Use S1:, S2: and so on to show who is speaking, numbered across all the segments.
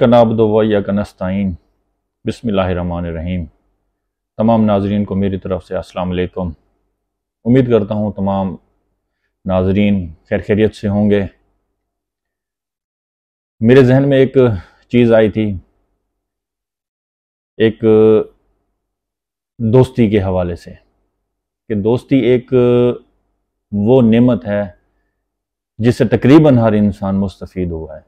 S1: का नाबद व का नस्ताइन बसमीम तमाम नाजरीन को मेरी तरफ़ से अस्सलाम वालेकुम उम्मीद करता हूँ तमाम नाजरीन खैर खैरियत से होंगे मेरे जहन में एक चीज़ आई थी एक दोस्ती के हवाले से कि दोस्ती एक वो नेमत है जिससे तकरीबन हर इंसान मुस्तफ़ हुआ है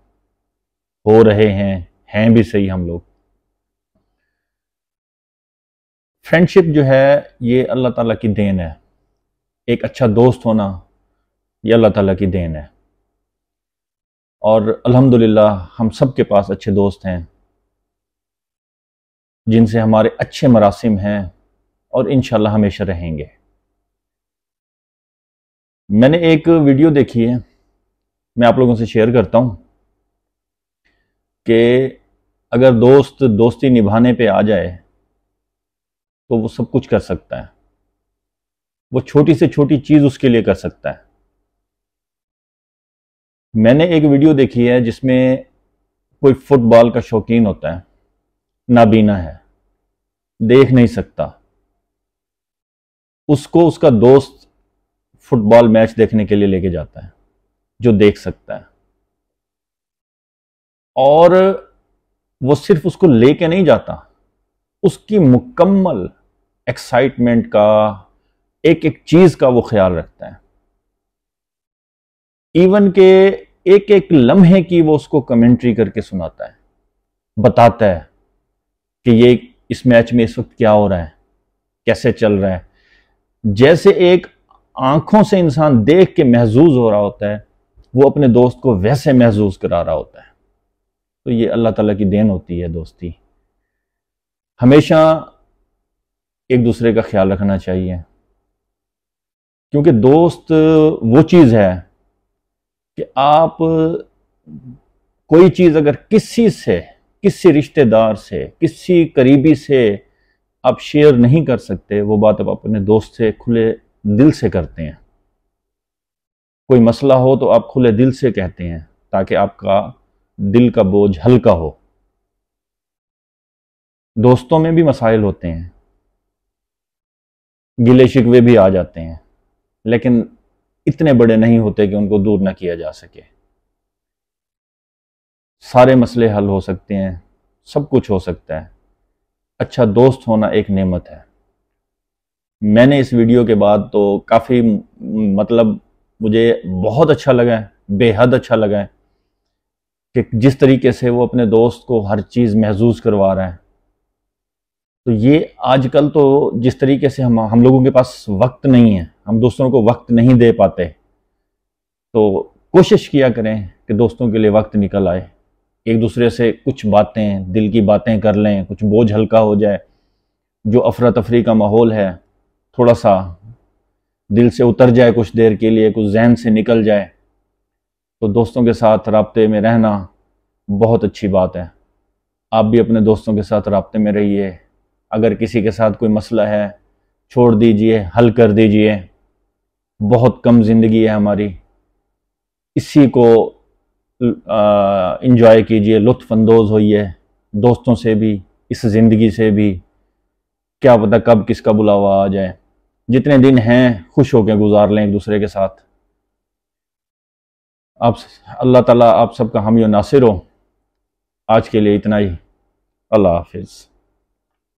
S1: हो रहे हैं हैं भी सही हम लोग फ्रेंडशिप जो है ये अल्लाह ताला की देन है एक अच्छा दोस्त होना ये अल्लाह ताला की देन है और अल्हम्दुलिल्लाह हम सब के पास अच्छे दोस्त हैं जिनसे हमारे अच्छे मरासिम हैं और इन हमेशा रहेंगे मैंने एक वीडियो देखी है मैं आप लोगों से शेयर करता हूँ कि अगर दोस्त दोस्ती निभाने पे आ जाए तो वो सब कुछ कर सकता है वो छोटी से छोटी चीज़ उसके लिए कर सकता है मैंने एक वीडियो देखी है जिसमें कोई फुटबॉल का शौकीन होता है नाबीना है देख नहीं सकता उसको उसका दोस्त फुटबॉल मैच देखने के लिए लेके जाता है जो देख सकता है और वो सिर्फ उसको लेके नहीं जाता उसकी मुकम्मल एक्साइटमेंट का एक एक चीज का वो ख्याल रखता है इवन के एक एक लम्हे की वो उसको कमेंट्री करके सुनाता है बताता है कि ये इस मैच में इस वक्त क्या हो रहा है कैसे चल रहा है जैसे एक आंखों से इंसान देख के महजूज हो रहा होता है वो अपने दोस्त को वैसे महजूज करा रहा होता है तो ये अल्लाह ताला की देन होती है दोस्ती हमेशा एक दूसरे का ख्याल रखना चाहिए क्योंकि दोस्त वो चीज़ है कि आप कोई चीज़ अगर किसी से किसी रिश्तेदार से किसी करीबी से आप शेयर नहीं कर सकते वो बात आप अपने दोस्त से खुले दिल से करते हैं कोई मसला हो तो आप खुले दिल से कहते हैं ताकि आपका दिल का बोझ हल्का हो दोस्तों में भी मसाइल होते हैं गिले शिकवे भी आ जाते हैं लेकिन इतने बड़े नहीं होते कि उनको दूर ना किया जा सके सारे मसले हल हो सकते हैं सब कुछ हो सकता है अच्छा दोस्त होना एक नेमत है मैंने इस वीडियो के बाद तो काफ़ी मतलब मुझे बहुत अच्छा लगा है बेहद अच्छा लगा है कि जिस तरीके से वो अपने दोस्त को हर चीज़ महजूज करवा रहा है तो ये आजकल तो जिस तरीके से हम हम लोगों के पास वक्त नहीं है हम दोस्तों को वक्त नहीं दे पाते तो कोशिश किया करें कि दोस्तों के लिए वक्त निकल आए एक दूसरे से कुछ बातें दिल की बातें कर लें कुछ बोझ हल्का हो जाए जो अफरा तफरी का माहौल है थोड़ा सा दिल से उतर जाए कुछ देर के लिए कुछ जहन से निकल जाए तो दोस्तों के साथ रबते में रहना बहुत अच्छी बात है आप भी अपने दोस्तों के साथ रबते में रहिए अगर किसी के साथ कोई मसला है छोड़ दीजिए हल कर दीजिए बहुत कम ज़िंदगी है हमारी इसी को इंजॉय कीजिए लुफानंदोज़ होइए दोस्तों से भी इस ज़िंदगी से भी क्या पता कब किसका बुलावा आ जाए जितने दिन हैं खुश होकर गुजार लें एक दूसरे के साथ आप अल्लाह ताला आप सबका हामी नासिर हो आज के लिए इतना ही अल्लाह हाफिज़